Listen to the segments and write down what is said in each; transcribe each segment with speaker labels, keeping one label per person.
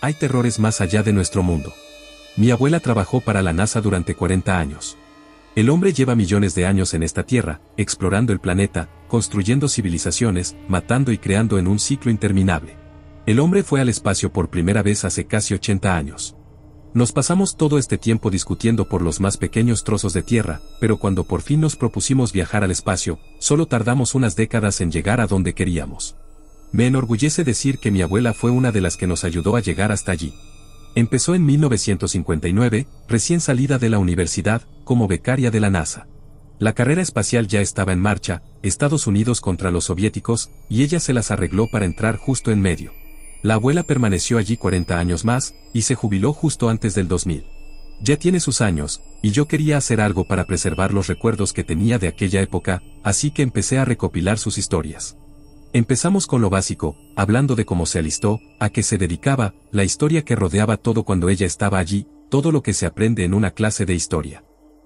Speaker 1: Hay terrores más allá de nuestro mundo. Mi abuela trabajó para la NASA durante 40 años. El hombre lleva millones de años en esta Tierra, explorando el planeta, construyendo civilizaciones, matando y creando en un ciclo interminable. El hombre fue al espacio por primera vez hace casi 80 años. Nos pasamos todo este tiempo discutiendo por los más pequeños trozos de Tierra, pero cuando por fin nos propusimos viajar al espacio, solo tardamos unas décadas en llegar a donde queríamos. Me enorgullece decir que mi abuela fue una de las que nos ayudó a llegar hasta allí. Empezó en 1959, recién salida de la universidad, como becaria de la NASA. La carrera espacial ya estaba en marcha, Estados Unidos contra los soviéticos, y ella se las arregló para entrar justo en medio. La abuela permaneció allí 40 años más, y se jubiló justo antes del 2000. Ya tiene sus años, y yo quería hacer algo para preservar los recuerdos que tenía de aquella época, así que empecé a recopilar sus historias. Empezamos con lo básico, hablando de cómo se alistó, a qué se dedicaba, la historia que rodeaba todo cuando ella estaba allí, todo lo que se aprende en una clase de historia.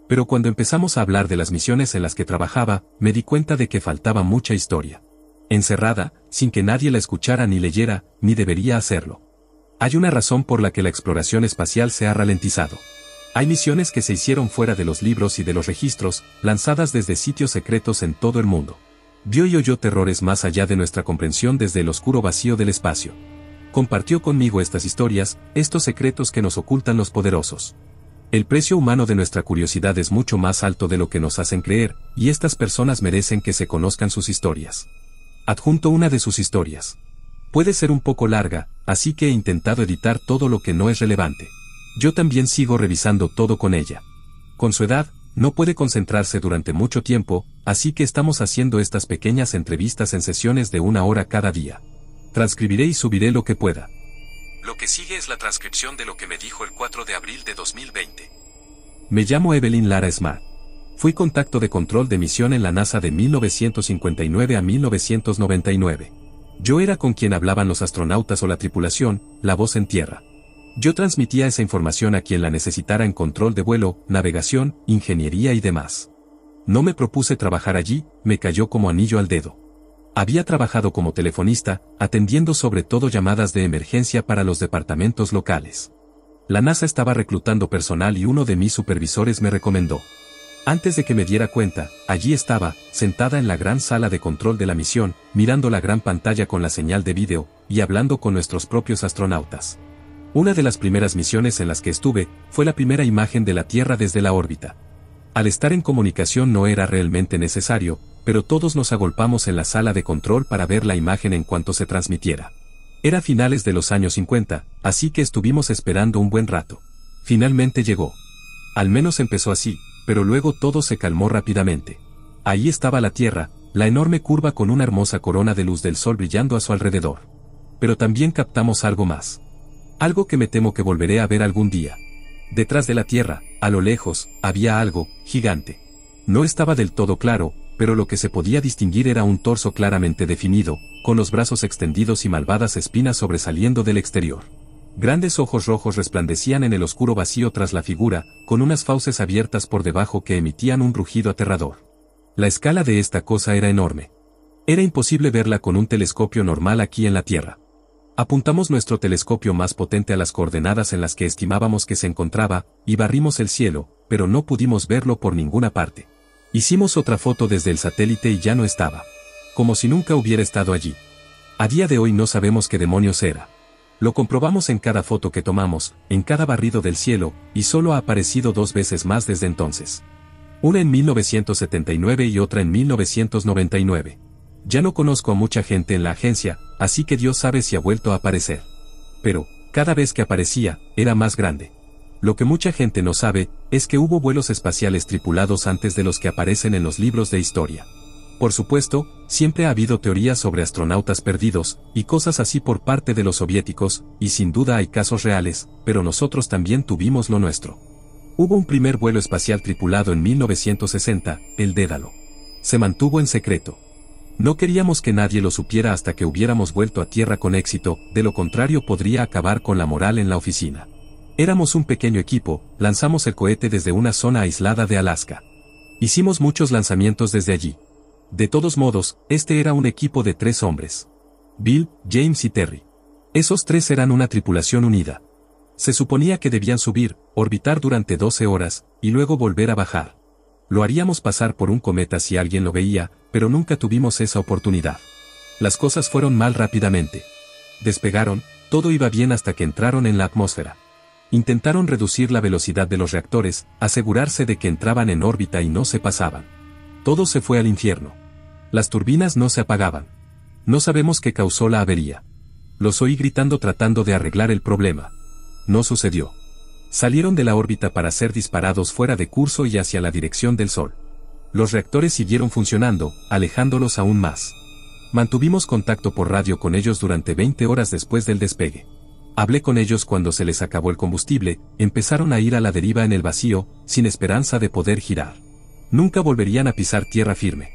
Speaker 1: Pero cuando empezamos a hablar de las misiones en las que trabajaba, me di cuenta de que faltaba mucha historia. Encerrada, sin que nadie la escuchara ni leyera, ni debería hacerlo. Hay una razón por la que la exploración espacial se ha ralentizado. Hay misiones que se hicieron fuera de los libros y de los registros, lanzadas desde sitios secretos en todo el mundo vio y oyó terrores más allá de nuestra comprensión desde el oscuro vacío del espacio. Compartió conmigo estas historias, estos secretos que nos ocultan los poderosos. El precio humano de nuestra curiosidad es mucho más alto de lo que nos hacen creer, y estas personas merecen que se conozcan sus historias. Adjunto una de sus historias. Puede ser un poco larga, así que he intentado editar todo lo que no es relevante. Yo también sigo revisando todo con ella. Con su edad, no puede concentrarse durante mucho tiempo, así que estamos haciendo estas pequeñas entrevistas en sesiones de una hora cada día. Transcribiré y subiré lo que pueda. Lo que sigue es la transcripción de lo que me dijo el 4 de abril de 2020. Me llamo Evelyn Lara Smart. Fui contacto de control de misión en la NASA de 1959 a 1999. Yo era con quien hablaban los astronautas o la tripulación, la voz en tierra. Yo transmitía esa información a quien la necesitara en control de vuelo, navegación, ingeniería y demás. No me propuse trabajar allí, me cayó como anillo al dedo. Había trabajado como telefonista, atendiendo sobre todo llamadas de emergencia para los departamentos locales. La NASA estaba reclutando personal y uno de mis supervisores me recomendó. Antes de que me diera cuenta, allí estaba, sentada en la gran sala de control de la misión, mirando la gran pantalla con la señal de vídeo, y hablando con nuestros propios astronautas. Una de las primeras misiones en las que estuve fue la primera imagen de la Tierra desde la órbita. Al estar en comunicación no era realmente necesario, pero todos nos agolpamos en la sala de control para ver la imagen en cuanto se transmitiera. Era finales de los años 50, así que estuvimos esperando un buen rato. Finalmente llegó. Al menos empezó así, pero luego todo se calmó rápidamente. Ahí estaba la Tierra, la enorme curva con una hermosa corona de luz del sol brillando a su alrededor. Pero también captamos algo más. Algo que me temo que volveré a ver algún día. Detrás de la Tierra, a lo lejos, había algo, gigante. No estaba del todo claro, pero lo que se podía distinguir era un torso claramente definido, con los brazos extendidos y malvadas espinas sobresaliendo del exterior. Grandes ojos rojos resplandecían en el oscuro vacío tras la figura, con unas fauces abiertas por debajo que emitían un rugido aterrador. La escala de esta cosa era enorme. Era imposible verla con un telescopio normal aquí en la Tierra. Apuntamos nuestro telescopio más potente a las coordenadas en las que estimábamos que se encontraba, y barrimos el cielo, pero no pudimos verlo por ninguna parte. Hicimos otra foto desde el satélite y ya no estaba. Como si nunca hubiera estado allí. A día de hoy no sabemos qué demonios era. Lo comprobamos en cada foto que tomamos, en cada barrido del cielo, y solo ha aparecido dos veces más desde entonces. Una en 1979 y otra en 1999. Ya no conozco a mucha gente en la agencia, así que Dios sabe si ha vuelto a aparecer. Pero, cada vez que aparecía, era más grande. Lo que mucha gente no sabe, es que hubo vuelos espaciales tripulados antes de los que aparecen en los libros de historia. Por supuesto, siempre ha habido teorías sobre astronautas perdidos, y cosas así por parte de los soviéticos, y sin duda hay casos reales, pero nosotros también tuvimos lo nuestro. Hubo un primer vuelo espacial tripulado en 1960, el Dédalo. Se mantuvo en secreto. No queríamos que nadie lo supiera hasta que hubiéramos vuelto a tierra con éxito, de lo contrario podría acabar con la moral en la oficina. Éramos un pequeño equipo, lanzamos el cohete desde una zona aislada de Alaska. Hicimos muchos lanzamientos desde allí. De todos modos, este era un equipo de tres hombres. Bill, James y Terry. Esos tres eran una tripulación unida. Se suponía que debían subir, orbitar durante 12 horas, y luego volver a bajar. Lo haríamos pasar por un cometa si alguien lo veía, pero nunca tuvimos esa oportunidad. Las cosas fueron mal rápidamente. Despegaron, todo iba bien hasta que entraron en la atmósfera. Intentaron reducir la velocidad de los reactores, asegurarse de que entraban en órbita y no se pasaban. Todo se fue al infierno. Las turbinas no se apagaban. No sabemos qué causó la avería. Los oí gritando tratando de arreglar el problema. No sucedió. Salieron de la órbita para ser disparados fuera de curso y hacia la dirección del Sol. Los reactores siguieron funcionando, alejándolos aún más. Mantuvimos contacto por radio con ellos durante 20 horas después del despegue. Hablé con ellos cuando se les acabó el combustible, empezaron a ir a la deriva en el vacío, sin esperanza de poder girar. Nunca volverían a pisar tierra firme.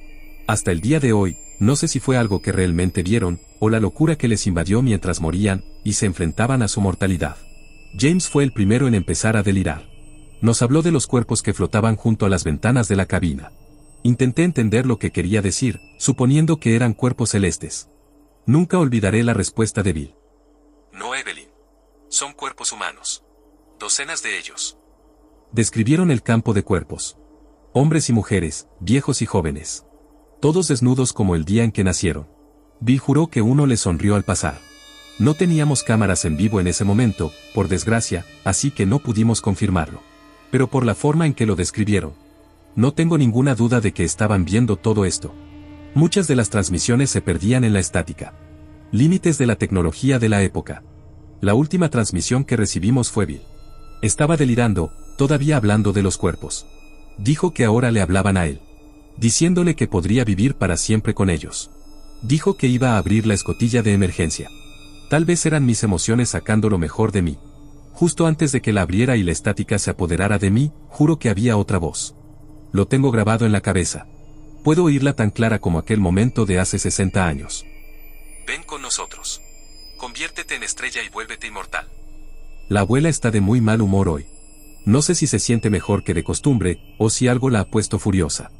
Speaker 1: Hasta el día de hoy, no sé si fue algo que realmente vieron, o la locura que les invadió mientras morían, y se enfrentaban a su mortalidad. James fue el primero en empezar a delirar. Nos habló de los cuerpos que flotaban junto a las ventanas de la cabina. Intenté entender lo que quería decir, suponiendo que eran cuerpos celestes. Nunca olvidaré la respuesta de Bill. No, Evelyn. Son cuerpos humanos. Docenas de ellos. Describieron el campo de cuerpos. Hombres y mujeres, viejos y jóvenes. Todos desnudos como el día en que nacieron. Bill juró que uno le sonrió al pasar. No teníamos cámaras en vivo en ese momento, por desgracia, así que no pudimos confirmarlo. Pero por la forma en que lo describieron, no tengo ninguna duda de que estaban viendo todo esto. Muchas de las transmisiones se perdían en la estática. Límites de la tecnología de la época. La última transmisión que recibimos fue Bill. Estaba delirando, todavía hablando de los cuerpos. Dijo que ahora le hablaban a él. Diciéndole que podría vivir para siempre con ellos. Dijo que iba a abrir la escotilla de emergencia. Tal vez eran mis emociones sacando lo mejor de mí. Justo antes de que la abriera y la estática se apoderara de mí, juro que había otra voz lo tengo grabado en la cabeza. Puedo oírla tan clara como aquel momento de hace 60 años. Ven con nosotros. Conviértete en estrella y vuélvete inmortal. La abuela está de muy mal humor hoy. No sé si se siente mejor que de costumbre, o si algo la ha puesto furiosa.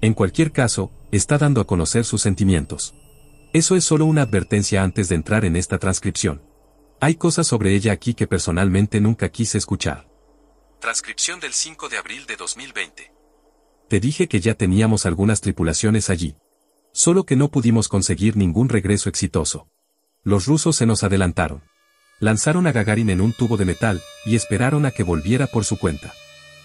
Speaker 1: En cualquier caso, está dando a conocer sus sentimientos. Eso es solo una advertencia antes de entrar en esta transcripción. Hay cosas sobre ella aquí que personalmente nunca quise escuchar. Transcripción del 5 de abril de 2020. Te dije que ya teníamos algunas tripulaciones allí. Solo que no pudimos conseguir ningún regreso exitoso. Los rusos se nos adelantaron. Lanzaron a Gagarin en un tubo de metal, y esperaron a que volviera por su cuenta.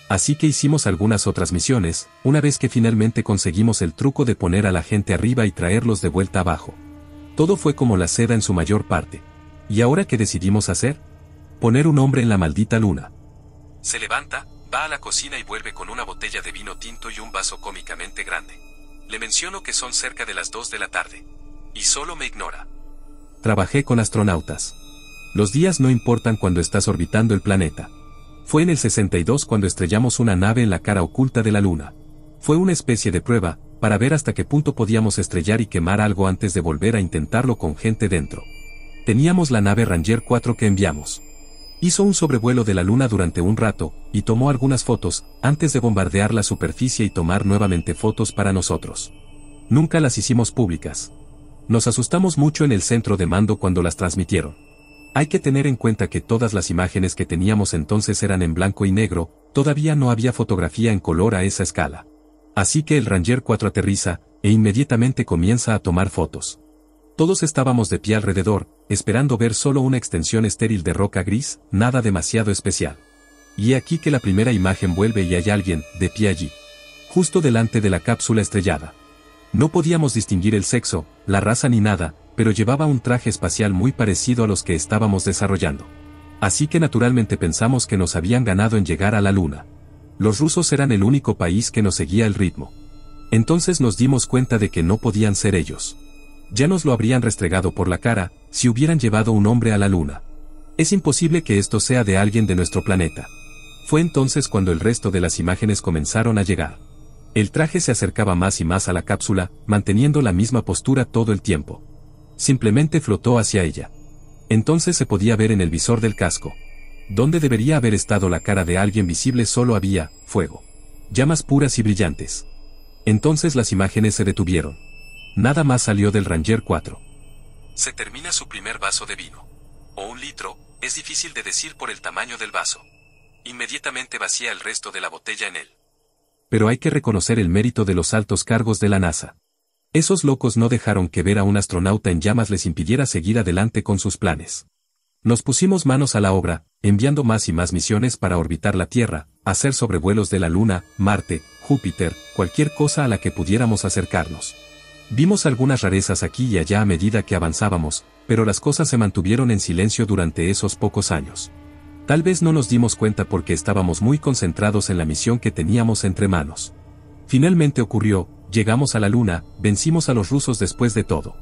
Speaker 1: Así que hicimos algunas otras misiones, una vez que finalmente conseguimos el truco de poner a la gente arriba y traerlos de vuelta abajo. Todo fue como la seda en su mayor parte. ¿Y ahora qué decidimos hacer? Poner un hombre en la maldita luna. Se levanta, Va a la cocina y vuelve con una botella de vino tinto y un vaso cómicamente grande. Le menciono que son cerca de las 2 de la tarde. Y solo me ignora. Trabajé con astronautas. Los días no importan cuando estás orbitando el planeta. Fue en el 62 cuando estrellamos una nave en la cara oculta de la Luna. Fue una especie de prueba, para ver hasta qué punto podíamos estrellar y quemar algo antes de volver a intentarlo con gente dentro. Teníamos la nave Ranger 4 que enviamos. Hizo un sobrevuelo de la Luna durante un rato, y tomó algunas fotos, antes de bombardear la superficie y tomar nuevamente fotos para nosotros. Nunca las hicimos públicas. Nos asustamos mucho en el centro de mando cuando las transmitieron. Hay que tener en cuenta que todas las imágenes que teníamos entonces eran en blanco y negro, todavía no había fotografía en color a esa escala. Así que el Ranger 4 aterriza, e inmediatamente comienza a tomar fotos. Todos estábamos de pie alrededor, esperando ver solo una extensión estéril de roca gris, nada demasiado especial. Y aquí que la primera imagen vuelve y hay alguien, de pie allí. Justo delante de la cápsula estrellada. No podíamos distinguir el sexo, la raza ni nada, pero llevaba un traje espacial muy parecido a los que estábamos desarrollando. Así que naturalmente pensamos que nos habían ganado en llegar a la Luna. Los rusos eran el único país que nos seguía el ritmo. Entonces nos dimos cuenta de que no podían ser ellos ya nos lo habrían restregado por la cara, si hubieran llevado un hombre a la luna. Es imposible que esto sea de alguien de nuestro planeta. Fue entonces cuando el resto de las imágenes comenzaron a llegar. El traje se acercaba más y más a la cápsula, manteniendo la misma postura todo el tiempo. Simplemente flotó hacia ella. Entonces se podía ver en el visor del casco. Donde debería haber estado la cara de alguien visible solo había, fuego. Llamas puras y brillantes. Entonces las imágenes se detuvieron. Nada más salió del Ranger 4. Se termina su primer vaso de vino. O un litro, es difícil de decir por el tamaño del vaso. Inmediatamente vacía el resto de la botella en él. Pero hay que reconocer el mérito de los altos cargos de la NASA. Esos locos no dejaron que ver a un astronauta en llamas les impidiera seguir adelante con sus planes. Nos pusimos manos a la obra, enviando más y más misiones para orbitar la Tierra, hacer sobrevuelos de la Luna, Marte, Júpiter, cualquier cosa a la que pudiéramos acercarnos. Vimos algunas rarezas aquí y allá a medida que avanzábamos, pero las cosas se mantuvieron en silencio durante esos pocos años. Tal vez no nos dimos cuenta porque estábamos muy concentrados en la misión que teníamos entre manos. Finalmente ocurrió, llegamos a la Luna, vencimos a los rusos después de todo.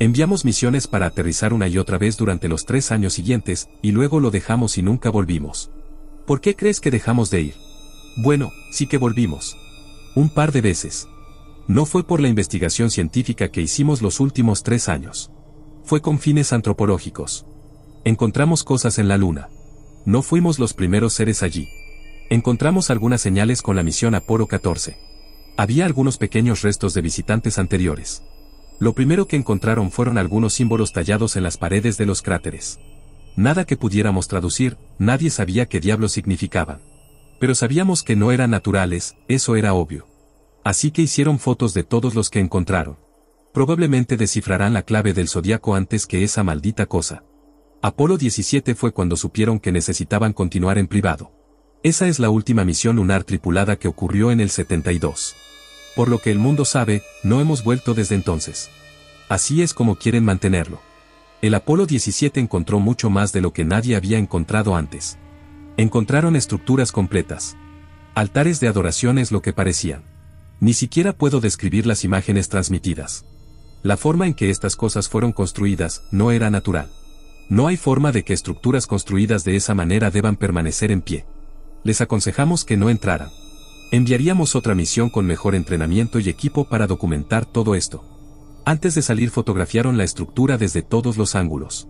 Speaker 1: Enviamos misiones para aterrizar una y otra vez durante los tres años siguientes, y luego lo dejamos y nunca volvimos. ¿Por qué crees que dejamos de ir? Bueno, sí que volvimos. Un par de veces no fue por la investigación científica que hicimos los últimos tres años. Fue con fines antropológicos. Encontramos cosas en la Luna. No fuimos los primeros seres allí. Encontramos algunas señales con la misión Aporo 14. Había algunos pequeños restos de visitantes anteriores. Lo primero que encontraron fueron algunos símbolos tallados en las paredes de los cráteres. Nada que pudiéramos traducir, nadie sabía qué diablos significaban. Pero sabíamos que no eran naturales, eso era obvio. Así que hicieron fotos de todos los que encontraron. Probablemente descifrarán la clave del zodiaco antes que esa maldita cosa. Apolo 17 fue cuando supieron que necesitaban continuar en privado. Esa es la última misión lunar tripulada que ocurrió en el 72. Por lo que el mundo sabe, no hemos vuelto desde entonces. Así es como quieren mantenerlo. El Apolo 17 encontró mucho más de lo que nadie había encontrado antes. Encontraron estructuras completas. Altares de adoración es lo que parecían. Ni siquiera puedo describir las imágenes transmitidas. La forma en que estas cosas fueron construidas no era natural. No hay forma de que estructuras construidas de esa manera deban permanecer en pie. Les aconsejamos que no entraran. Enviaríamos otra misión con mejor entrenamiento y equipo para documentar todo esto. Antes de salir fotografiaron la estructura desde todos los ángulos.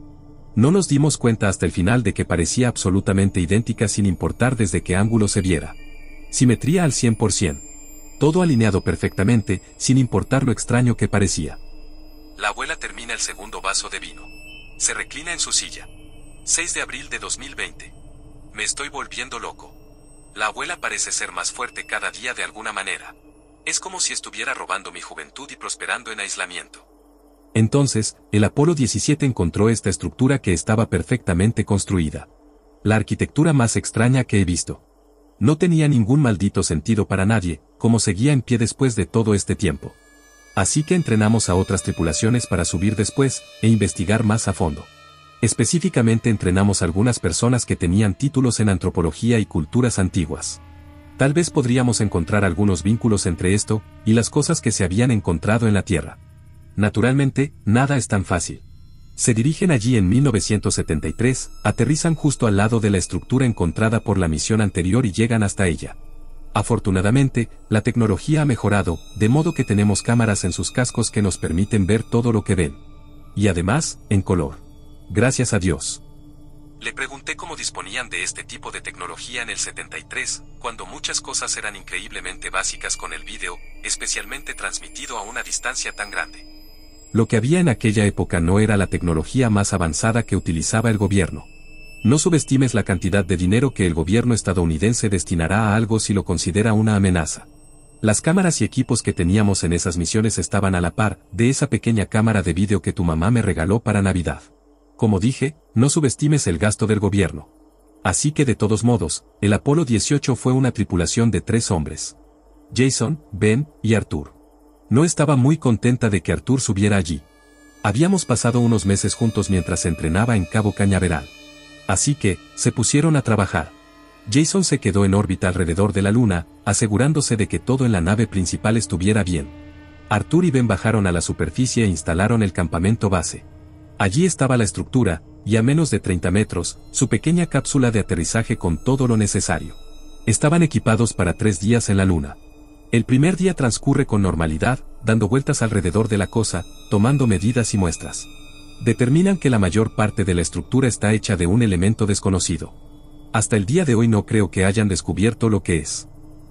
Speaker 1: No nos dimos cuenta hasta el final de que parecía absolutamente idéntica sin importar desde qué ángulo se viera. Simetría al 100% todo alineado perfectamente, sin importar lo extraño que parecía. La abuela termina el segundo vaso de vino. Se reclina en su silla. 6 de abril de 2020. Me estoy volviendo loco. La abuela parece ser más fuerte cada día de alguna manera. Es como si estuviera robando mi juventud y prosperando en aislamiento. Entonces, el Apolo 17 encontró esta estructura que estaba perfectamente construida. La arquitectura más extraña que he visto. No tenía ningún maldito sentido para nadie, como seguía en pie después de todo este tiempo. Así que entrenamos a otras tripulaciones para subir después e investigar más a fondo. Específicamente entrenamos a algunas personas que tenían títulos en antropología y culturas antiguas. Tal vez podríamos encontrar algunos vínculos entre esto y las cosas que se habían encontrado en la Tierra. Naturalmente, nada es tan fácil. Se dirigen allí en 1973, aterrizan justo al lado de la estructura encontrada por la misión anterior y llegan hasta ella. Afortunadamente, la tecnología ha mejorado, de modo que tenemos cámaras en sus cascos que nos permiten ver todo lo que ven. Y además, en color. Gracias a Dios. Le pregunté cómo disponían de este tipo de tecnología en el 73, cuando muchas cosas eran increíblemente básicas con el vídeo, especialmente transmitido a una distancia tan grande. Lo que había en aquella época no era la tecnología más avanzada que utilizaba el gobierno. No subestimes la cantidad de dinero que el gobierno estadounidense destinará a algo si lo considera una amenaza. Las cámaras y equipos que teníamos en esas misiones estaban a la par de esa pequeña cámara de vídeo que tu mamá me regaló para Navidad. Como dije, no subestimes el gasto del gobierno. Así que de todos modos, el Apolo 18 fue una tripulación de tres hombres. Jason, Ben y Arthur. No estaba muy contenta de que Arthur subiera allí. Habíamos pasado unos meses juntos mientras entrenaba en Cabo Cañaveral. Así que, se pusieron a trabajar. Jason se quedó en órbita alrededor de la Luna, asegurándose de que todo en la nave principal estuviera bien. Arthur y Ben bajaron a la superficie e instalaron el campamento base. Allí estaba la estructura, y a menos de 30 metros, su pequeña cápsula de aterrizaje con todo lo necesario. Estaban equipados para tres días en la Luna. El primer día transcurre con normalidad, dando vueltas alrededor de la cosa, tomando medidas y muestras. Determinan que la mayor parte de la estructura está hecha de un elemento desconocido. Hasta el día de hoy no creo que hayan descubierto lo que es.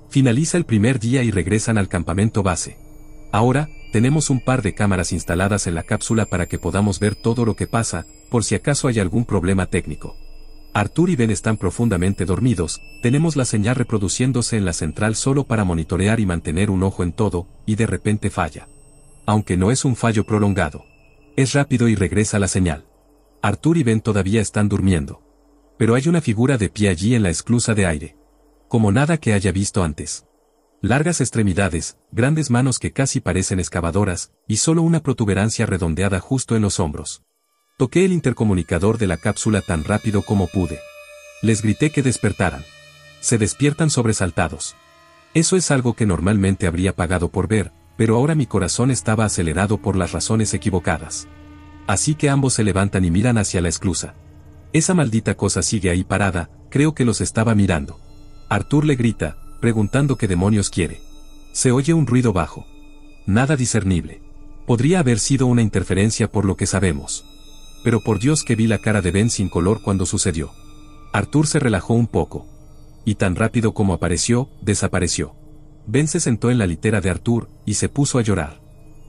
Speaker 1: Finaliza el primer día y regresan al campamento base. Ahora, tenemos un par de cámaras instaladas en la cápsula para que podamos ver todo lo que pasa, por si acaso hay algún problema técnico. Artur y Ben están profundamente dormidos, tenemos la señal reproduciéndose en la central solo para monitorear y mantener un ojo en todo, y de repente falla. Aunque no es un fallo prolongado. Es rápido y regresa la señal. Artur y Ben todavía están durmiendo. Pero hay una figura de pie allí en la esclusa de aire. Como nada que haya visto antes. Largas extremidades, grandes manos que casi parecen excavadoras, y solo una protuberancia redondeada justo en los hombros. Toqué el intercomunicador de la cápsula tan rápido como pude. Les grité que despertaran. Se despiertan sobresaltados. Eso es algo que normalmente habría pagado por ver, pero ahora mi corazón estaba acelerado por las razones equivocadas. Así que ambos se levantan y miran hacia la esclusa. Esa maldita cosa sigue ahí parada, creo que los estaba mirando. Arthur le grita, preguntando qué demonios quiere. Se oye un ruido bajo. Nada discernible. Podría haber sido una interferencia por lo que sabemos pero por Dios que vi la cara de Ben sin color cuando sucedió. Arthur se relajó un poco. Y tan rápido como apareció, desapareció. Ben se sentó en la litera de Arthur, y se puso a llorar.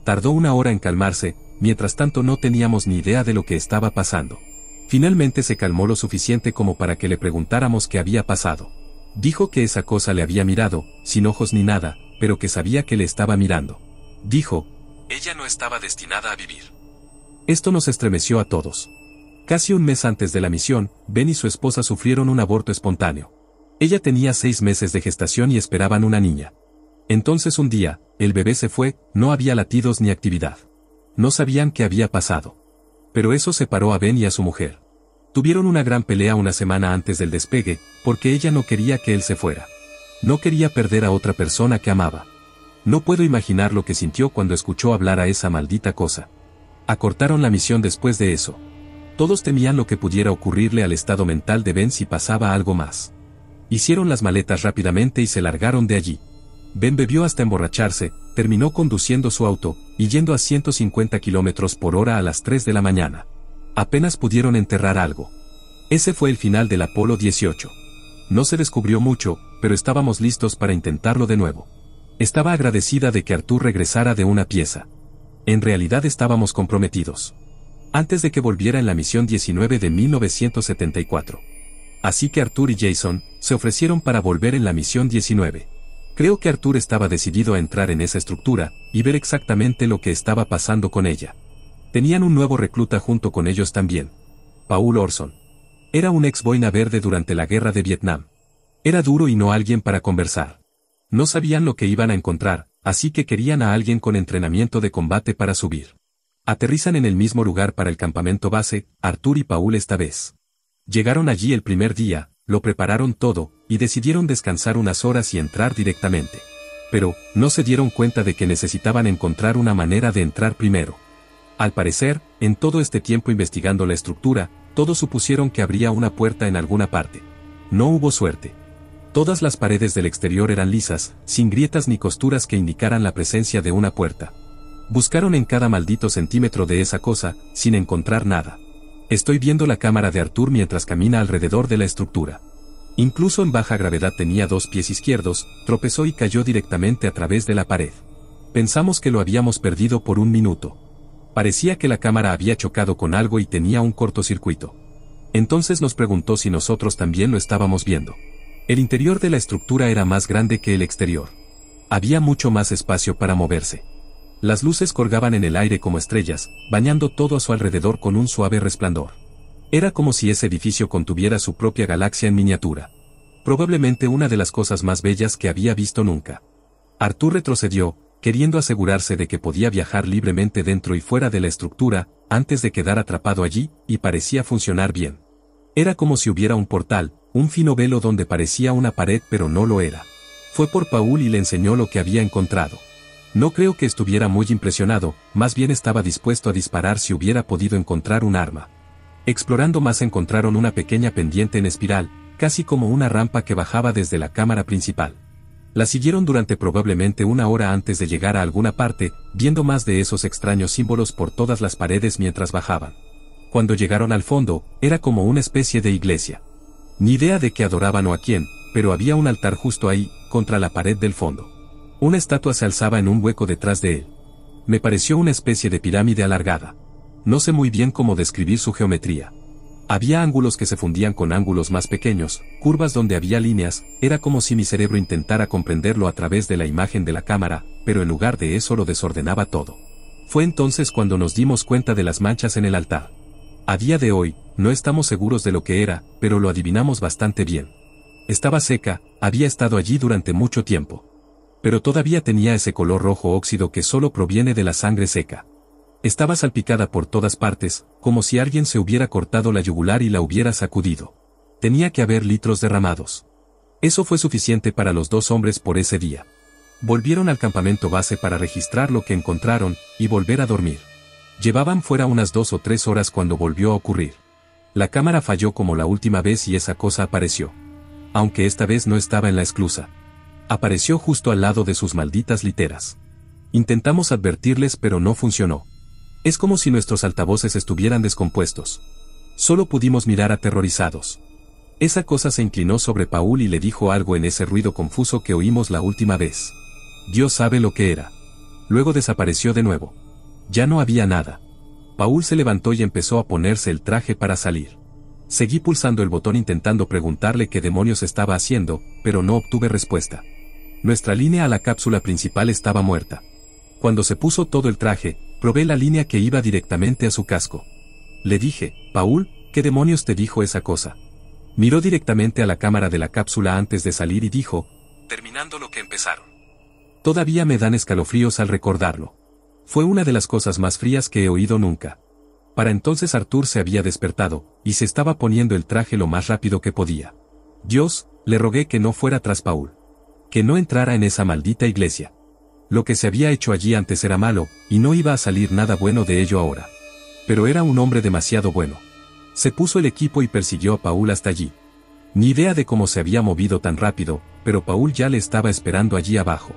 Speaker 1: Tardó una hora en calmarse, mientras tanto no teníamos ni idea de lo que estaba pasando. Finalmente se calmó lo suficiente como para que le preguntáramos qué había pasado. Dijo que esa cosa le había mirado, sin ojos ni nada, pero que sabía que le estaba mirando. Dijo, ella no estaba destinada a vivir. Esto nos estremeció a todos. Casi un mes antes de la misión, Ben y su esposa sufrieron un aborto espontáneo. Ella tenía seis meses de gestación y esperaban una niña. Entonces un día, el bebé se fue, no había latidos ni actividad. No sabían qué había pasado. Pero eso separó a Ben y a su mujer. Tuvieron una gran pelea una semana antes del despegue, porque ella no quería que él se fuera. No quería perder a otra persona que amaba. No puedo imaginar lo que sintió cuando escuchó hablar a esa maldita cosa. Acortaron la misión después de eso. Todos temían lo que pudiera ocurrirle al estado mental de Ben si pasaba algo más. Hicieron las maletas rápidamente y se largaron de allí. Ben bebió hasta emborracharse, terminó conduciendo su auto, y yendo a 150 kilómetros por hora a las 3 de la mañana. Apenas pudieron enterrar algo. Ese fue el final del Apolo 18. No se descubrió mucho, pero estábamos listos para intentarlo de nuevo. Estaba agradecida de que Artur regresara de una pieza. En realidad estábamos comprometidos. Antes de que volviera en la misión 19 de 1974. Así que Arthur y Jason se ofrecieron para volver en la misión 19. Creo que Arthur estaba decidido a entrar en esa estructura y ver exactamente lo que estaba pasando con ella. Tenían un nuevo recluta junto con ellos también. Paul Orson. Era un ex boina verde durante la guerra de Vietnam. Era duro y no alguien para conversar. No sabían lo que iban a encontrar, así que querían a alguien con entrenamiento de combate para subir. Aterrizan en el mismo lugar para el campamento base, Artur y Paul esta vez. Llegaron allí el primer día, lo prepararon todo, y decidieron descansar unas horas y entrar directamente. Pero, no se dieron cuenta de que necesitaban encontrar una manera de entrar primero. Al parecer, en todo este tiempo investigando la estructura, todos supusieron que habría una puerta en alguna parte. No hubo suerte. Todas las paredes del exterior eran lisas, sin grietas ni costuras que indicaran la presencia de una puerta. Buscaron en cada maldito centímetro de esa cosa, sin encontrar nada. Estoy viendo la cámara de Arthur mientras camina alrededor de la estructura. Incluso en baja gravedad tenía dos pies izquierdos, tropezó y cayó directamente a través de la pared. Pensamos que lo habíamos perdido por un minuto. Parecía que la cámara había chocado con algo y tenía un cortocircuito. Entonces nos preguntó si nosotros también lo estábamos viendo. El interior de la estructura era más grande que el exterior. Había mucho más espacio para moverse. Las luces colgaban en el aire como estrellas, bañando todo a su alrededor con un suave resplandor. Era como si ese edificio contuviera su propia galaxia en miniatura. Probablemente una de las cosas más bellas que había visto nunca. Artur retrocedió, queriendo asegurarse de que podía viajar libremente dentro y fuera de la estructura, antes de quedar atrapado allí, y parecía funcionar bien. Era como si hubiera un portal, un fino velo donde parecía una pared pero no lo era. Fue por Paul y le enseñó lo que había encontrado. No creo que estuviera muy impresionado, más bien estaba dispuesto a disparar si hubiera podido encontrar un arma. Explorando más encontraron una pequeña pendiente en espiral, casi como una rampa que bajaba desde la cámara principal. La siguieron durante probablemente una hora antes de llegar a alguna parte, viendo más de esos extraños símbolos por todas las paredes mientras bajaban. Cuando llegaron al fondo, era como una especie de iglesia. Ni idea de qué adoraban o a quién, pero había un altar justo ahí, contra la pared del fondo. Una estatua se alzaba en un hueco detrás de él. Me pareció una especie de pirámide alargada. No sé muy bien cómo describir su geometría. Había ángulos que se fundían con ángulos más pequeños, curvas donde había líneas, era como si mi cerebro intentara comprenderlo a través de la imagen de la cámara, pero en lugar de eso lo desordenaba todo. Fue entonces cuando nos dimos cuenta de las manchas en el altar. A día de hoy, no estamos seguros de lo que era, pero lo adivinamos bastante bien. Estaba seca, había estado allí durante mucho tiempo. Pero todavía tenía ese color rojo óxido que solo proviene de la sangre seca. Estaba salpicada por todas partes, como si alguien se hubiera cortado la yugular y la hubiera sacudido. Tenía que haber litros derramados. Eso fue suficiente para los dos hombres por ese día. Volvieron al campamento base para registrar lo que encontraron y volver a dormir. Llevaban fuera unas dos o tres horas cuando volvió a ocurrir. La cámara falló como la última vez y esa cosa apareció. Aunque esta vez no estaba en la esclusa. Apareció justo al lado de sus malditas literas. Intentamos advertirles pero no funcionó. Es como si nuestros altavoces estuvieran descompuestos. Solo pudimos mirar aterrorizados. Esa cosa se inclinó sobre Paul y le dijo algo en ese ruido confuso que oímos la última vez. Dios sabe lo que era. Luego desapareció de nuevo. Ya no había nada. Paul se levantó y empezó a ponerse el traje para salir. Seguí pulsando el botón intentando preguntarle qué demonios estaba haciendo, pero no obtuve respuesta. Nuestra línea a la cápsula principal estaba muerta. Cuando se puso todo el traje, probé la línea que iba directamente a su casco. Le dije, Paul, ¿qué demonios te dijo esa cosa? Miró directamente a la cámara de la cápsula antes de salir y dijo, terminando lo que empezaron. Todavía me dan escalofríos al recordarlo. Fue una de las cosas más frías que he oído nunca. Para entonces Arthur se había despertado, y se estaba poniendo el traje lo más rápido que podía. Dios, le rogué que no fuera tras Paul. Que no entrara en esa maldita iglesia. Lo que se había hecho allí antes era malo, y no iba a salir nada bueno de ello ahora. Pero era un hombre demasiado bueno. Se puso el equipo y persiguió a Paul hasta allí. Ni idea de cómo se había movido tan rápido, pero Paul ya le estaba esperando allí abajo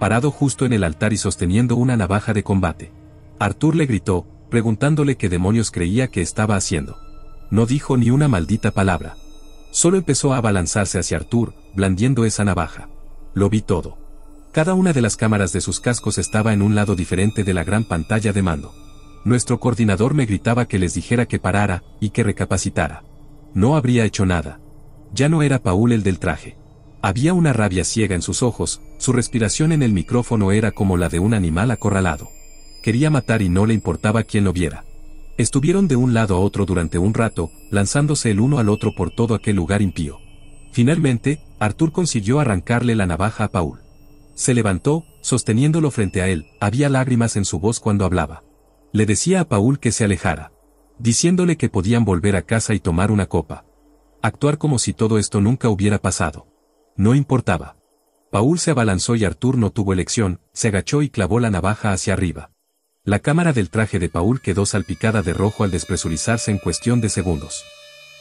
Speaker 1: parado justo en el altar y sosteniendo una navaja de combate. Arthur le gritó, preguntándole qué demonios creía que estaba haciendo. No dijo ni una maldita palabra. Solo empezó a abalanzarse hacia Arthur, blandiendo esa navaja. Lo vi todo. Cada una de las cámaras de sus cascos estaba en un lado diferente de la gran pantalla de mando. Nuestro coordinador me gritaba que les dijera que parara y que recapacitara. No habría hecho nada. Ya no era Paul el del traje. Había una rabia ciega en sus ojos, su respiración en el micrófono era como la de un animal acorralado. Quería matar y no le importaba quién lo viera. Estuvieron de un lado a otro durante un rato, lanzándose el uno al otro por todo aquel lugar impío. Finalmente, Arthur consiguió arrancarle la navaja a Paul. Se levantó, sosteniéndolo frente a él, había lágrimas en su voz cuando hablaba. Le decía a Paul que se alejara, diciéndole que podían volver a casa y tomar una copa. Actuar como si todo esto nunca hubiera pasado. No importaba. Paul se abalanzó y Arthur no tuvo elección, se agachó y clavó la navaja hacia arriba. La cámara del traje de Paul quedó salpicada de rojo al despresurizarse en cuestión de segundos.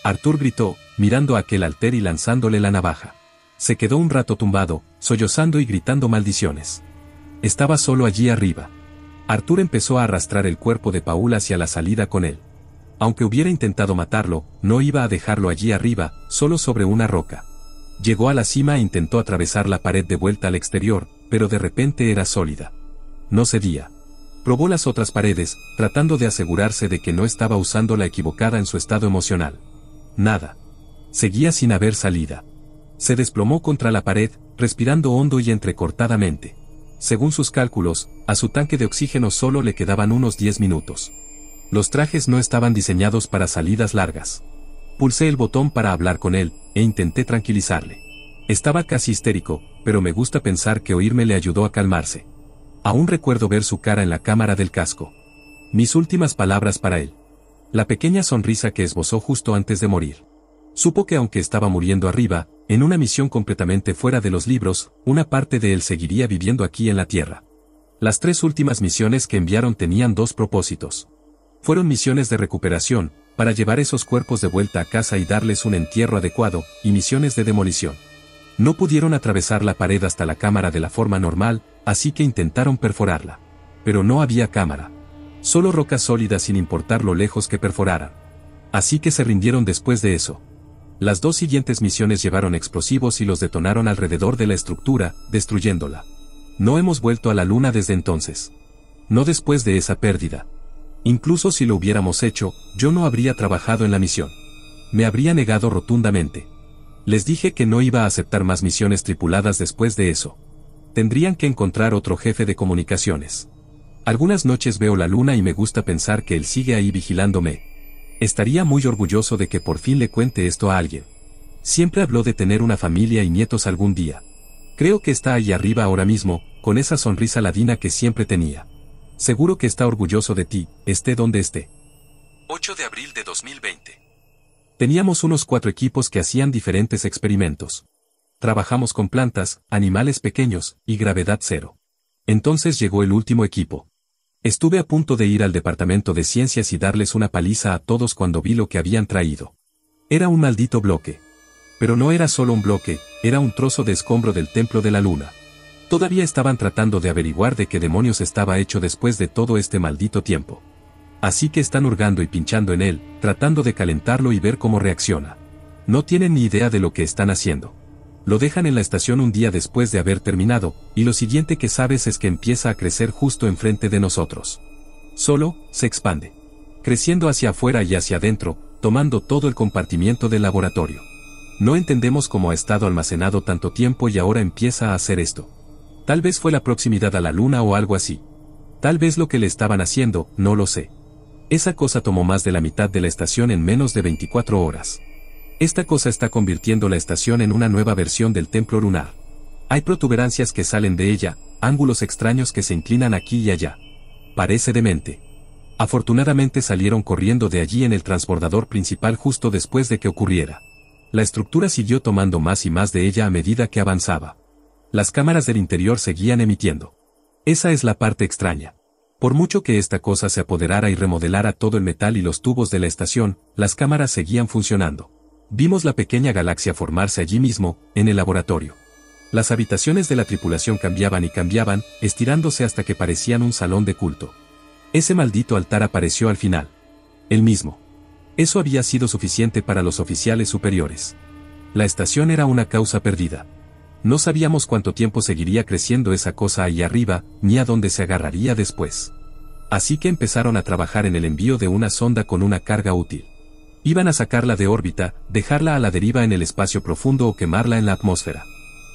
Speaker 1: Arthur gritó, mirando a aquel alter y lanzándole la navaja. Se quedó un rato tumbado, sollozando y gritando maldiciones. Estaba solo allí arriba. Arthur empezó a arrastrar el cuerpo de Paul hacia la salida con él. Aunque hubiera intentado matarlo, no iba a dejarlo allí arriba, solo sobre una roca. Llegó a la cima e intentó atravesar la pared de vuelta al exterior, pero de repente era sólida. No cedía. Probó las otras paredes, tratando de asegurarse de que no estaba usando la equivocada en su estado emocional. Nada. Seguía sin haber salida. Se desplomó contra la pared, respirando hondo y entrecortadamente. Según sus cálculos, a su tanque de oxígeno solo le quedaban unos 10 minutos. Los trajes no estaban diseñados para salidas largas. Pulsé el botón para hablar con él, e intenté tranquilizarle. Estaba casi histérico, pero me gusta pensar que oírme le ayudó a calmarse. Aún recuerdo ver su cara en la cámara del casco. Mis últimas palabras para él. La pequeña sonrisa que esbozó justo antes de morir. Supo que aunque estaba muriendo arriba, en una misión completamente fuera de los libros, una parte de él seguiría viviendo aquí en la Tierra. Las tres últimas misiones que enviaron tenían dos propósitos. Fueron misiones de recuperación, para llevar esos cuerpos de vuelta a casa y darles un entierro adecuado, y misiones de demolición. No pudieron atravesar la pared hasta la cámara de la forma normal, así que intentaron perforarla. Pero no había cámara. Solo rocas sólidas sin importar lo lejos que perforaran. Así que se rindieron después de eso. Las dos siguientes misiones llevaron explosivos y los detonaron alrededor de la estructura, destruyéndola. No hemos vuelto a la luna desde entonces. No después de esa pérdida. Incluso si lo hubiéramos hecho, yo no habría trabajado en la misión. Me habría negado rotundamente. Les dije que no iba a aceptar más misiones tripuladas después de eso. Tendrían que encontrar otro jefe de comunicaciones. Algunas noches veo la luna y me gusta pensar que él sigue ahí vigilándome. Estaría muy orgulloso de que por fin le cuente esto a alguien. Siempre habló de tener una familia y nietos algún día. Creo que está ahí arriba ahora mismo, con esa sonrisa ladina que siempre tenía. Seguro que está orgulloso de ti, esté donde esté. 8 de abril de 2020. Teníamos unos cuatro equipos que hacían diferentes experimentos. Trabajamos con plantas, animales pequeños, y gravedad cero. Entonces llegó el último equipo. Estuve a punto de ir al departamento de ciencias y darles una paliza a todos cuando vi lo que habían traído. Era un maldito bloque. Pero no era solo un bloque, era un trozo de escombro del templo de la luna. Todavía estaban tratando de averiguar de qué demonios estaba hecho después de todo este maldito tiempo. Así que están hurgando y pinchando en él, tratando de calentarlo y ver cómo reacciona. No tienen ni idea de lo que están haciendo. Lo dejan en la estación un día después de haber terminado, y lo siguiente que sabes es que empieza a crecer justo enfrente de nosotros. Solo, se expande. Creciendo hacia afuera y hacia adentro, tomando todo el compartimiento del laboratorio. No entendemos cómo ha estado almacenado tanto tiempo y ahora empieza a hacer esto. Tal vez fue la proximidad a la luna o algo así. Tal vez lo que le estaban haciendo, no lo sé. Esa cosa tomó más de la mitad de la estación en menos de 24 horas. Esta cosa está convirtiendo la estación en una nueva versión del templo lunar. Hay protuberancias que salen de ella, ángulos extraños que se inclinan aquí y allá. Parece demente. Afortunadamente salieron corriendo de allí en el transbordador principal justo después de que ocurriera. La estructura siguió tomando más y más de ella a medida que avanzaba. Las cámaras del interior seguían emitiendo. Esa es la parte extraña. Por mucho que esta cosa se apoderara y remodelara todo el metal y los tubos de la estación, las cámaras seguían funcionando. Vimos la pequeña galaxia formarse allí mismo, en el laboratorio. Las habitaciones de la tripulación cambiaban y cambiaban, estirándose hasta que parecían un salón de culto. Ese maldito altar apareció al final. El mismo. Eso había sido suficiente para los oficiales superiores. La estación era una causa perdida. No sabíamos cuánto tiempo seguiría creciendo esa cosa ahí arriba, ni a dónde se agarraría después. Así que empezaron a trabajar en el envío de una sonda con una carga útil. Iban a sacarla de órbita, dejarla a la deriva en el espacio profundo o quemarla en la atmósfera.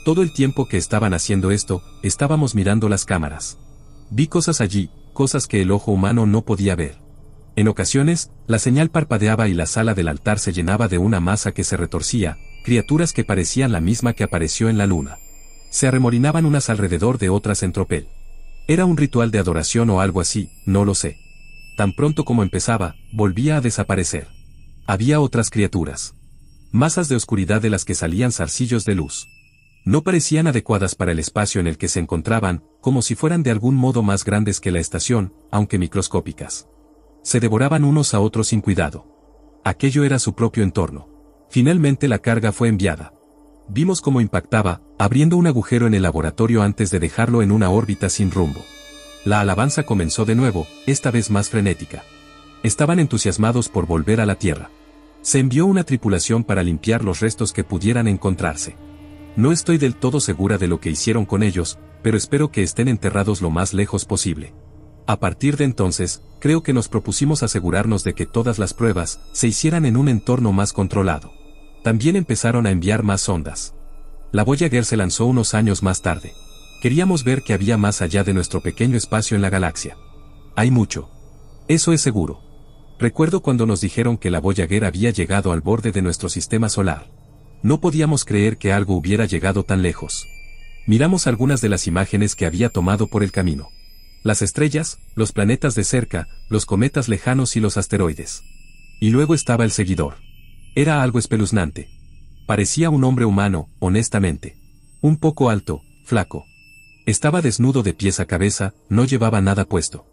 Speaker 1: Todo el tiempo que estaban haciendo esto, estábamos mirando las cámaras. Vi cosas allí, cosas que el ojo humano no podía ver. En ocasiones, la señal parpadeaba y la sala del altar se llenaba de una masa que se retorcía, criaturas que parecían la misma que apareció en la luna. Se arremolinaban unas alrededor de otras en tropel. Era un ritual de adoración o algo así, no lo sé. Tan pronto como empezaba, volvía a desaparecer. Había otras criaturas. Masas de oscuridad de las que salían zarcillos de luz. No parecían adecuadas para el espacio en el que se encontraban, como si fueran de algún modo más grandes que la estación, aunque microscópicas. Se devoraban unos a otros sin cuidado. Aquello era su propio entorno. Finalmente la carga fue enviada. Vimos cómo impactaba, abriendo un agujero en el laboratorio antes de dejarlo en una órbita sin rumbo. La alabanza comenzó de nuevo, esta vez más frenética. Estaban entusiasmados por volver a la Tierra. Se envió una tripulación para limpiar los restos que pudieran encontrarse. No estoy del todo segura de lo que hicieron con ellos, pero espero que estén enterrados lo más lejos posible. A partir de entonces, creo que nos propusimos asegurarnos de que todas las pruebas se hicieran en un entorno más controlado. También empezaron a enviar más ondas. La Voyager se lanzó unos años más tarde. Queríamos ver qué había más allá de nuestro pequeño espacio en la galaxia. Hay mucho. Eso es seguro. Recuerdo cuando nos dijeron que la Voyager había llegado al borde de nuestro sistema solar. No podíamos creer que algo hubiera llegado tan lejos. Miramos algunas de las imágenes que había tomado por el camino las estrellas, los planetas de cerca, los cometas lejanos y los asteroides. Y luego estaba el seguidor. Era algo espeluznante. Parecía un hombre humano, honestamente. Un poco alto, flaco. Estaba desnudo de pies a cabeza, no llevaba nada puesto.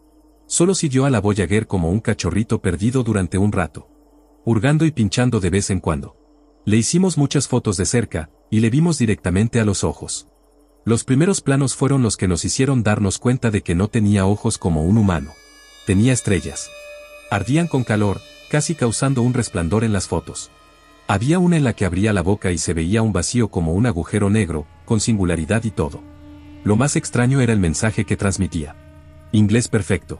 Speaker 1: Solo siguió a la Voyager como un cachorrito perdido durante un rato. Hurgando y pinchando de vez en cuando. Le hicimos muchas fotos de cerca, y le vimos directamente a los ojos. Los primeros planos fueron los que nos hicieron darnos cuenta de que no tenía ojos como un humano. Tenía estrellas. Ardían con calor, casi causando un resplandor en las fotos. Había una en la que abría la boca y se veía un vacío como un agujero negro, con singularidad y todo. Lo más extraño era el mensaje que transmitía. Inglés perfecto.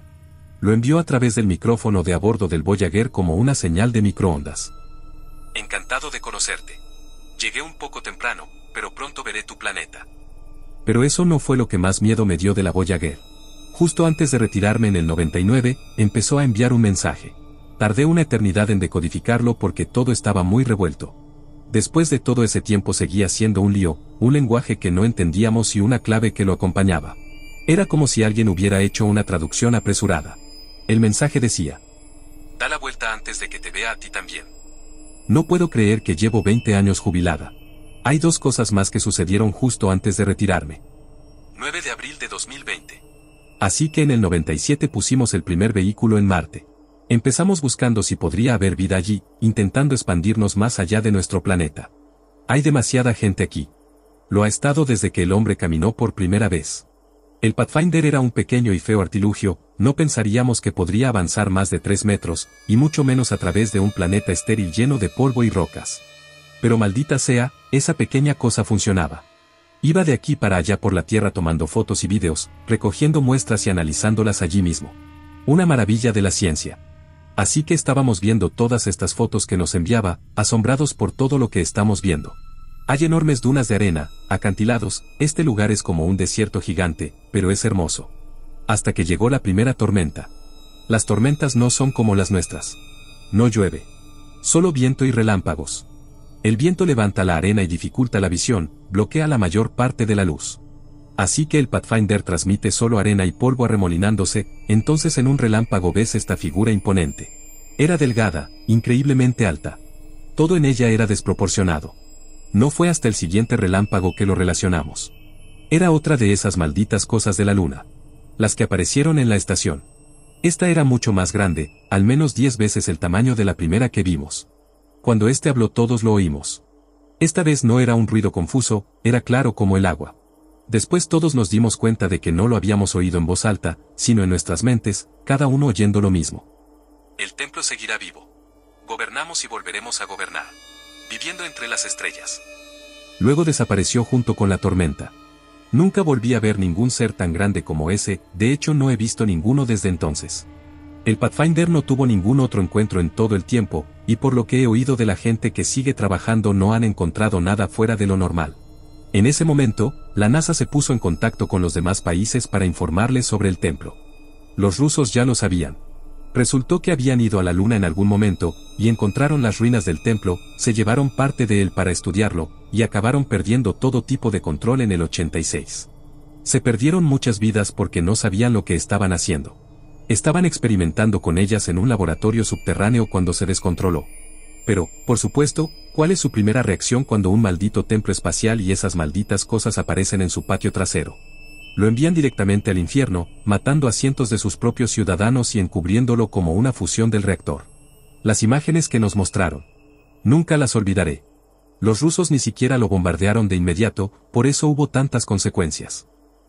Speaker 1: Lo envió a través del micrófono de a bordo del Voyager como una señal de microondas. Encantado de conocerte. Llegué un poco temprano, pero pronto veré tu planeta pero eso no fue lo que más miedo me dio de la Voyager. Justo antes de retirarme en el 99, empezó a enviar un mensaje. Tardé una eternidad en decodificarlo porque todo estaba muy revuelto. Después de todo ese tiempo seguía siendo un lío, un lenguaje que no entendíamos y una clave que lo acompañaba. Era como si alguien hubiera hecho una traducción apresurada. El mensaje decía, Da la vuelta antes de que te vea a ti también. No puedo creer que llevo 20 años jubilada. Hay dos cosas más que sucedieron justo antes de retirarme. 9 de abril de 2020. Así que en el 97 pusimos el primer vehículo en Marte. Empezamos buscando si podría haber vida allí, intentando expandirnos más allá de nuestro planeta. Hay demasiada gente aquí. Lo ha estado desde que el hombre caminó por primera vez. El Pathfinder era un pequeño y feo artilugio, no pensaríamos que podría avanzar más de 3 metros, y mucho menos a través de un planeta estéril lleno de polvo y rocas pero maldita sea, esa pequeña cosa funcionaba. Iba de aquí para allá por la tierra tomando fotos y videos, recogiendo muestras y analizándolas allí mismo. Una maravilla de la ciencia. Así que estábamos viendo todas estas fotos que nos enviaba, asombrados por todo lo que estamos viendo. Hay enormes dunas de arena, acantilados, este lugar es como un desierto gigante, pero es hermoso. Hasta que llegó la primera tormenta. Las tormentas no son como las nuestras. No llueve. Solo viento y relámpagos. El viento levanta la arena y dificulta la visión, bloquea la mayor parte de la luz. Así que el Pathfinder transmite solo arena y polvo arremolinándose, entonces en un relámpago ves esta figura imponente. Era delgada, increíblemente alta. Todo en ella era desproporcionado. No fue hasta el siguiente relámpago que lo relacionamos. Era otra de esas malditas cosas de la luna. Las que aparecieron en la estación. Esta era mucho más grande, al menos 10 veces el tamaño de la primera que vimos. Cuando éste habló todos lo oímos. Esta vez no era un ruido confuso, era claro como el agua. Después todos nos dimos cuenta de que no lo habíamos oído en voz alta, sino en nuestras mentes, cada uno oyendo lo mismo. El templo seguirá vivo. Gobernamos y volveremos a gobernar. Viviendo entre las estrellas. Luego desapareció junto con la tormenta. Nunca volví a ver ningún ser tan grande como ese, de hecho no he visto ninguno desde entonces. El Pathfinder no tuvo ningún otro encuentro en todo el tiempo, y por lo que he oído de la gente que sigue trabajando no han encontrado nada fuera de lo normal. En ese momento, la NASA se puso en contacto con los demás países para informarles sobre el templo. Los rusos ya lo sabían. Resultó que habían ido a la Luna en algún momento, y encontraron las ruinas del templo, se llevaron parte de él para estudiarlo, y acabaron perdiendo todo tipo de control en el 86. Se perdieron muchas vidas porque no sabían lo que estaban haciendo. Estaban experimentando con ellas en un laboratorio subterráneo cuando se descontroló. Pero, por supuesto, ¿cuál es su primera reacción cuando un maldito templo espacial y esas malditas cosas aparecen en su patio trasero? Lo envían directamente al infierno, matando a cientos de sus propios ciudadanos y encubriéndolo como una fusión del reactor. Las imágenes que nos mostraron. Nunca las olvidaré. Los rusos ni siquiera lo bombardearon de inmediato, por eso hubo tantas consecuencias.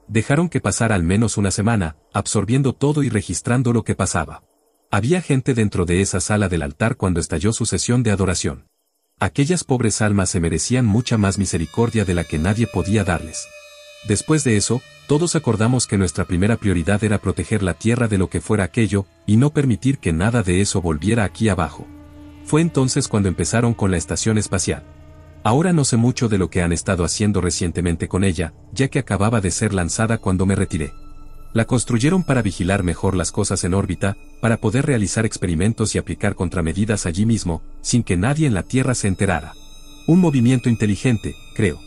Speaker 1: Dejaron que pasara al menos una semana, absorbiendo todo y registrando lo que pasaba. Había gente dentro de esa sala del altar cuando estalló su sesión de adoración. Aquellas pobres almas se merecían mucha más misericordia de la que nadie podía darles. Después de eso, todos acordamos que nuestra primera prioridad era proteger la tierra de lo que fuera aquello, y no permitir que nada de eso volviera aquí abajo. Fue entonces cuando empezaron con la estación espacial. Ahora no sé mucho de lo que han estado haciendo recientemente con ella, ya que acababa de ser lanzada cuando me retiré. La construyeron para vigilar mejor las cosas en órbita, para poder realizar experimentos y aplicar contramedidas allí mismo, sin que nadie en la Tierra se enterara. Un movimiento inteligente, creo.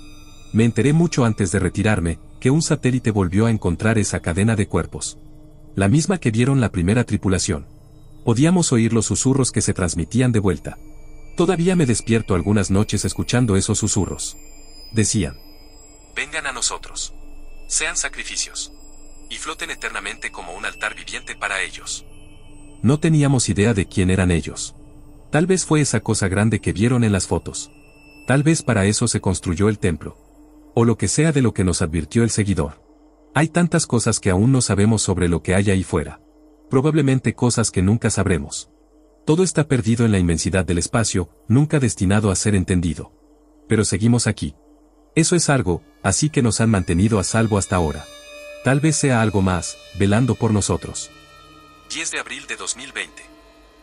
Speaker 1: Me enteré mucho antes de retirarme, que un satélite volvió a encontrar esa cadena de cuerpos. La misma que vieron la primera tripulación. Podíamos oír los susurros que se transmitían de vuelta. Todavía me despierto algunas noches escuchando esos susurros. Decían, vengan a nosotros. Sean sacrificios. Y floten eternamente como un altar viviente para ellos. No teníamos idea de quién eran ellos. Tal vez fue esa cosa grande que vieron en las fotos. Tal vez para eso se construyó el templo. O lo que sea de lo que nos advirtió el seguidor. Hay tantas cosas que aún no sabemos sobre lo que hay ahí fuera. Probablemente cosas que nunca sabremos. Todo está perdido en la inmensidad del espacio, nunca destinado a ser entendido. Pero seguimos aquí. Eso es algo, así que nos han mantenido a salvo hasta ahora. Tal vez sea algo más, velando por nosotros. 10 de abril de 2020.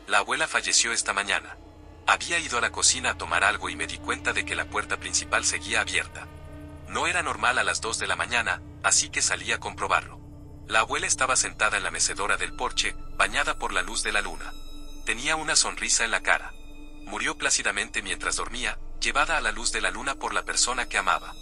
Speaker 1: La abuela falleció esta mañana. Había ido a la cocina a tomar algo y me di cuenta de que la puerta principal seguía abierta. No era normal a las 2 de la mañana, así que salí a comprobarlo. La abuela estaba sentada en la mecedora del porche, bañada por la luz de la luna. Tenía una sonrisa en la cara. Murió plácidamente mientras dormía, llevada a la luz de la luna por la persona que amaba.